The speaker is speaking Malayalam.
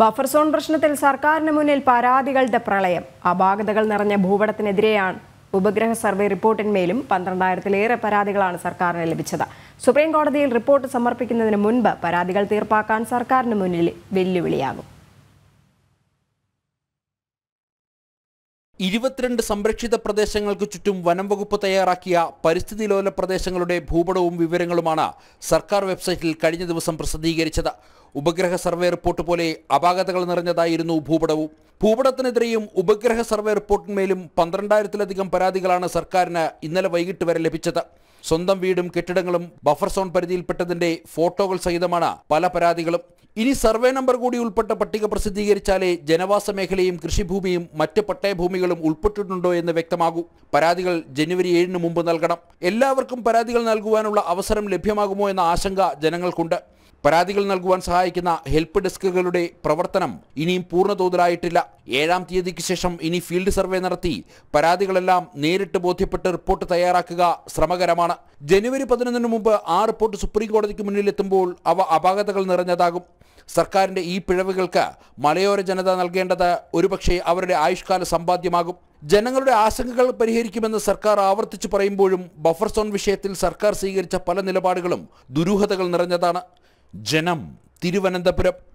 ബഫർ സോൺ പ്രശ്നത്തിൽ സർക്കാരിന് മുന്നിൽ പരാതികളുടെ പ്രളയം അപാകതകൾ നിറഞ്ഞ ഭൂപടത്തിനെതിരെയാണ് ഉപഗ്രഹ സർവേ റിപ്പോർട്ടിന്മേലും പന്ത്രണ്ടായിരത്തിലേറെ പരാതികളാണ് സർക്കാരിന് ലഭിച്ചത് സുപ്രീം കോടതിയിൽ റിപ്പോർട്ട് സമർപ്പിക്കുന്നതിന് മുൻപ് പരാതികൾ തീർപ്പാക്കാൻ സർക്കാരിന് മുന്നിൽ വെല്ലുവിളിയാകും ഇരുപത്തിരണ്ട് സംരക്ഷിത പ്രദേശങ്ങൾക്ക് ചുറ്റും വനം വകുപ്പ് തയ്യാറാക്കിയ പരിസ്ഥിതി ലോല പ്രദേശങ്ങളുടെ ഭൂപടവും വിവരങ്ങളുമാണ് സർക്കാർ വെബ്സൈറ്റിൽ കഴിഞ്ഞ ദിവസം പ്രസിദ്ധീകരിച്ചത് ഉപഗ്രഹ സർവേ റിപ്പോർട്ട് പോലെ അപാകതകൾ നിറഞ്ഞതായിരുന്നു ഭൂപടവും ഭൂപടത്തിനെതിരെയും ഉപഗ്രഹ സർവേ റിപ്പോർട്ടിന്മേലും പന്ത്രണ്ടായിരത്തിലധികം പരാതികളാണ് സർക്കാരിന് ഇന്നലെ വൈകിട്ട് വരെ ലഭിച്ചത് സ്വന്തം വീടും കെട്ടിടങ്ങളും ബഫർ സോൺ പരിധിയിൽപ്പെട്ടതിന്റെ ഫോട്ടോകൾ സഹിതമാണ് പല പരാതികളും ഇനി സർവേ നമ്പർ കൂടി ഉൾപ്പെട്ട പട്ടിക പ്രസിദ്ധീകരിച്ചാലേ ജനവാസ മേഖലയും കൃഷിഭൂമിയും മറ്റ് പട്ടയഭൂമികളും ഉൾപ്പെട്ടിട്ടുണ്ടോ എന്ന് വ്യക്തമാകൂ പരാതികൾ ജനുവരി ഏഴിന് മുമ്പ് നൽകണം എല്ലാവർക്കും പരാതികൾ നൽകുവാനുള്ള അവസരം ലഭ്യമാകുമോ എന്ന ആശങ്ക ജനങ്ങൾക്കുണ്ട് പരാതികൾ നൽകുവാൻ സഹായിക്കുന്ന ഹെൽപ്പ് ഡെസ്കുകളുടെ പ്രവർത്തനം ഇനിയും പൂർണ്ണതോതിലായിട്ടില്ല ഏഴാം തീയതിക്ക് ശേഷം ഇനി ഫീൽഡ് സർവേ നടത്തി പരാതികളെല്ലാം നേരിട്ട് ബോധ്യപ്പെട്ട് റിപ്പോർട്ട് തയ്യാറാക്കുക ശ്രമകരമാണ് ജനുവരി പതിനൊന്നിന് മുമ്പ് ആ റിപ്പോർട്ട് സുപ്രീം കോടതിക്ക് മുന്നിലെത്തുമ്പോൾ അവ അപാകതകൾ നിറഞ്ഞതാകും സർക്കാരിൻ്റെ ഈ പിഴവുകൾക്ക് മലയോര ജനത നൽകേണ്ടത് ഒരുപക്ഷെ അവരുടെ ആയുഷ്കാല സമ്പാദ്യമാകും ജനങ്ങളുടെ ആശങ്കകൾ പരിഹരിക്കുമെന്ന് സർക്കാർ ആവർത്തിച്ച് പറയുമ്പോഴും ബഫർ സോൺ വിഷയത്തിൽ സർക്കാർ സ്വീകരിച്ച പല നിലപാടുകളും ദുരൂഹതകൾ നിറഞ്ഞതാണ് ജനം തിരുവനന്തപുരം